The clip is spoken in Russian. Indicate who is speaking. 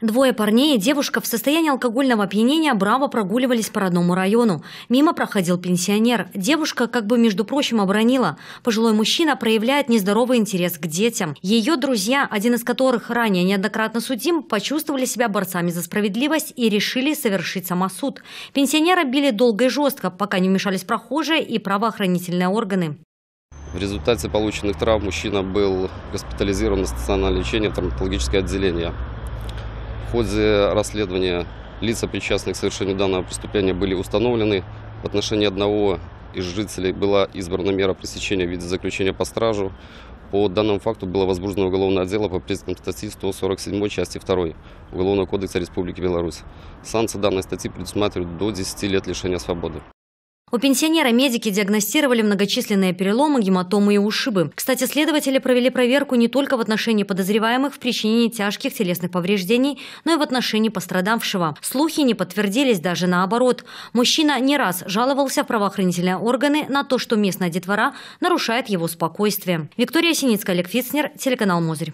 Speaker 1: Двое парней и девушка в состоянии алкогольного опьянения браво прогуливались по родному району. Мимо проходил пенсионер. Девушка как бы, между прочим, обронила. Пожилой мужчина проявляет нездоровый интерес к детям. Ее друзья, один из которых ранее неоднократно судим, почувствовали себя борцами за справедливость и решили совершить самосуд. Пенсионера били долго и жестко, пока не вмешались прохожие и правоохранительные органы.
Speaker 2: В результате полученных травм мужчина был госпитализирован на стационарное лечение в травматологическое отделение. В ходе расследования лица, причастных к совершению данного преступления, были установлены. В отношении одного из жителей была избрана мера пресечения в виде заключения по стражу. По данному факту было возбуждено уголовное дело по признакам статьи 147 части 2 Уголовного кодекса Республики Беларусь. Санкции данной статьи предусматривают до 10 лет лишения свободы.
Speaker 1: У пенсионера медики диагностировали многочисленные переломы, гематомы и ушибы. Кстати, следователи провели проверку не только в отношении подозреваемых в причинении тяжких телесных повреждений, но и в отношении пострадавшего. Слухи не подтвердились даже наоборот. Мужчина не раз жаловался в правоохранительные органы на то, что местная детвора нарушает его спокойствие. Виктория Синицкая, Олег Фицнер, телеканал «Мозырь».